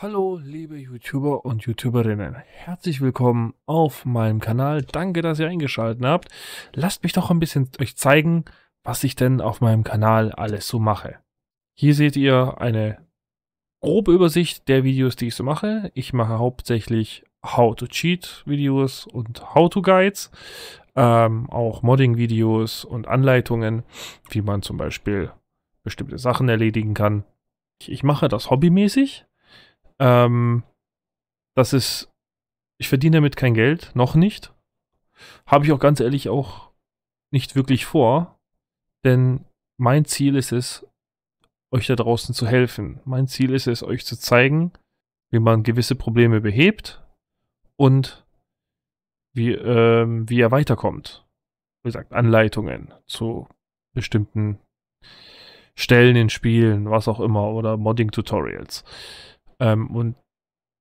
Hallo liebe YouTuber und YouTuberinnen, herzlich willkommen auf meinem Kanal. Danke, dass ihr eingeschaltet habt. Lasst mich doch ein bisschen euch zeigen, was ich denn auf meinem Kanal alles so mache. Hier seht ihr eine grobe Übersicht der Videos, die ich so mache. Ich mache hauptsächlich How-to-Cheat-Videos und How-to-Guides, ähm, auch Modding-Videos und Anleitungen, wie man zum Beispiel bestimmte Sachen erledigen kann. Ich mache das hobbymäßig, ähm, das ist, ich verdiene damit kein Geld, noch nicht. Habe ich auch ganz ehrlich auch nicht wirklich vor, denn mein Ziel ist es, euch da draußen zu helfen. Mein Ziel ist es, euch zu zeigen, wie man gewisse Probleme behebt und wie, ähm, wie er weiterkommt. Wie gesagt, Anleitungen zu bestimmten Stellen in Spielen, was auch immer, oder Modding-Tutorials. Ähm, und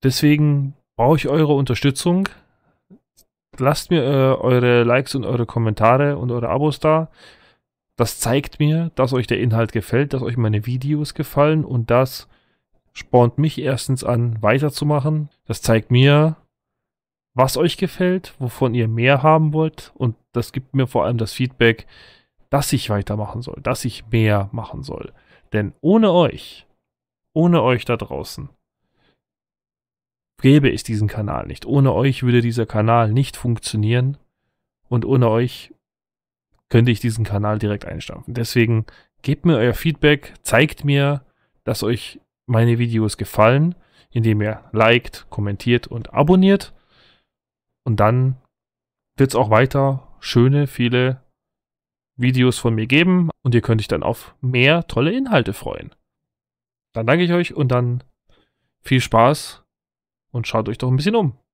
deswegen brauche ich eure Unterstützung. Lasst mir äh, eure Likes und eure Kommentare und eure Abos da. Das zeigt mir, dass euch der Inhalt gefällt, dass euch meine Videos gefallen und das spornt mich erstens an, weiterzumachen. Das zeigt mir, was euch gefällt, wovon ihr mehr haben wollt und das gibt mir vor allem das Feedback, dass ich weitermachen soll, dass ich mehr machen soll. Denn ohne euch, ohne euch da draußen, gäbe es diesen Kanal nicht. Ohne euch würde dieser Kanal nicht funktionieren und ohne euch könnte ich diesen Kanal direkt einstampfen. Deswegen gebt mir euer Feedback, zeigt mir, dass euch meine Videos gefallen, indem ihr liked, kommentiert und abonniert. Und dann wird es auch weiter schöne, viele Videos von mir geben und ihr könnt euch dann auf mehr tolle Inhalte freuen. Dann danke ich euch und dann viel Spaß und schaut euch doch ein bisschen um.